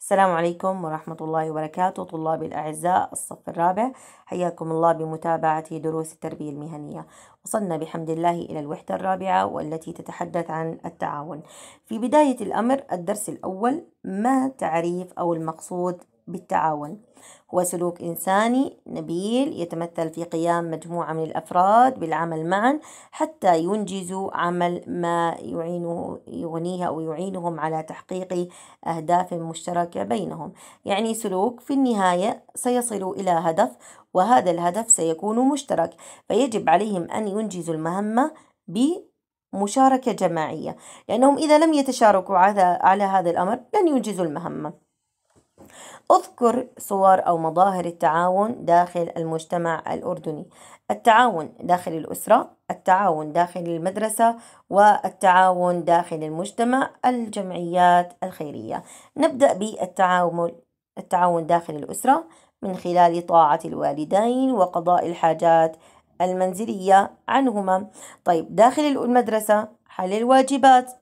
السلام عليكم ورحمة الله وبركاته طلابي الأعزاء الصف الرابع حياكم الله بمتابعة دروس التربية المهنية وصلنا بحمد الله إلى الوحدة الرابعة والتي تتحدث عن التعاون في بداية الأمر الدرس الأول ما تعريف أو المقصود بالتعاون هو سلوك إنساني نبيل يتمثل في قيام مجموعة من الأفراد بالعمل معا حتى ينجزوا عمل ما يعينه يغنيه أو يعينهم على تحقيق أهداف مشتركة بينهم يعني سلوك في النهاية سيصل إلى هدف وهذا الهدف سيكون مشترك فيجب عليهم أن ينجزوا المهمة بمشاركة جماعية لأنهم إذا لم يتشاركوا على هذا الأمر لن ينجزوا المهمة اذكر صور أو مظاهر التعاون داخل المجتمع الأردني التعاون داخل الأسرة التعاون داخل المدرسة والتعاون داخل المجتمع الجمعيات الخيرية نبدأ بالتعاون التعاون داخل الأسرة من خلال طاعة الوالدين وقضاء الحاجات المنزلية عنهما طيب داخل المدرسة حل الواجبات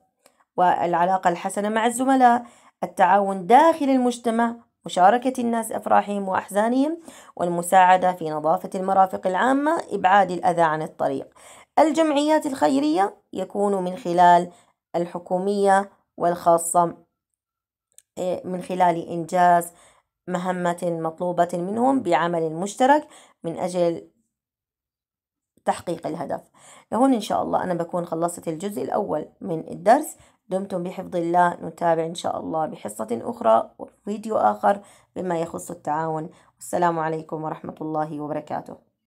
والعلاقة الحسنة مع الزملاء التعاون داخل المجتمع مشاركة الناس أفراحهم وأحزانهم والمساعدة في نظافة المرافق العامة إبعاد الأذى عن الطريق الجمعيات الخيرية يكون من خلال الحكومية والخاصة إيه، من خلال إنجاز مهمة مطلوبة منهم بعمل مشترك من أجل تحقيق الهدف هون إن شاء الله أنا بكون خلصت الجزء الأول من الدرس دمتم بحفظ الله نتابع إن شاء الله بحصة أخرى وفيديو آخر بما يخص التعاون والسلام عليكم ورحمة الله وبركاته